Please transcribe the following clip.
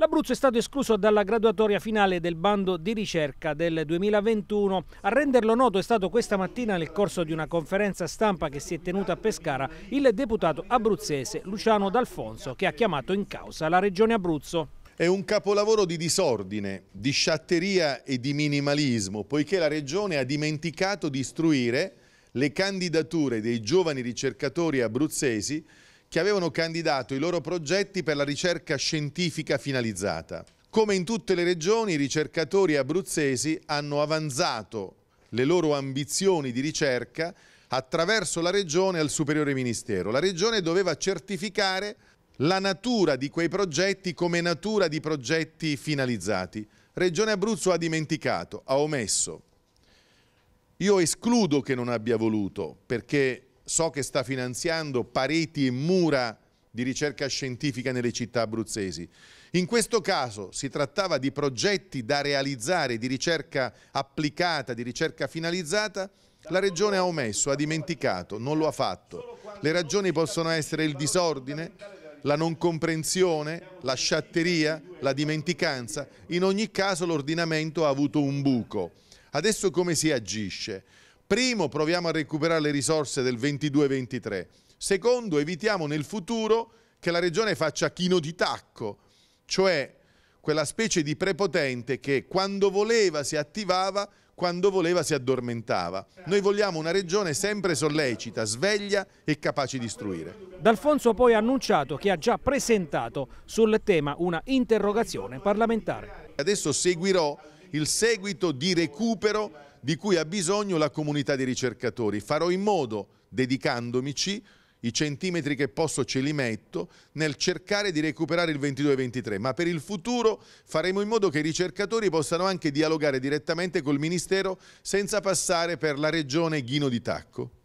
L'Abruzzo è stato escluso dalla graduatoria finale del bando di ricerca del 2021. A renderlo noto è stato questa mattina nel corso di una conferenza stampa che si è tenuta a Pescara il deputato abruzzese Luciano D'Alfonso che ha chiamato in causa la regione Abruzzo. È un capolavoro di disordine, di sciatteria e di minimalismo, poiché la Regione ha dimenticato di istruire le candidature dei giovani ricercatori abruzzesi che avevano candidato i loro progetti per la ricerca scientifica finalizzata. Come in tutte le regioni, i ricercatori abruzzesi hanno avanzato le loro ambizioni di ricerca attraverso la regione al superiore ministero. La regione doveva certificare la natura di quei progetti come natura di progetti finalizzati. Regione Abruzzo ha dimenticato, ha omesso. Io escludo che non abbia voluto, perché so che sta finanziando pareti e mura di ricerca scientifica nelle città abruzzesi. In questo caso si trattava di progetti da realizzare, di ricerca applicata, di ricerca finalizzata, la Regione ha omesso, ha dimenticato, non lo ha fatto. Le ragioni possono essere il disordine, la non comprensione, la sciatteria, la dimenticanza. In ogni caso l'ordinamento ha avuto un buco. Adesso come si agisce? Primo, proviamo a recuperare le risorse del 22-23. Secondo, evitiamo nel futuro che la Regione faccia chino di tacco, cioè quella specie di prepotente che quando voleva si attivava, quando voleva si addormentava. Noi vogliamo una regione sempre sollecita, sveglia e capace di istruire. D'Alfonso poi ha annunciato che ha già presentato sul tema una interrogazione parlamentare. Adesso seguirò il seguito di recupero di cui ha bisogno la comunità di ricercatori. Farò in modo, dedicandomici, i centimetri che posso ce li metto nel cercare di recuperare il 22-23, ma per il futuro faremo in modo che i ricercatori possano anche dialogare direttamente col Ministero senza passare per la regione Ghino di Tacco.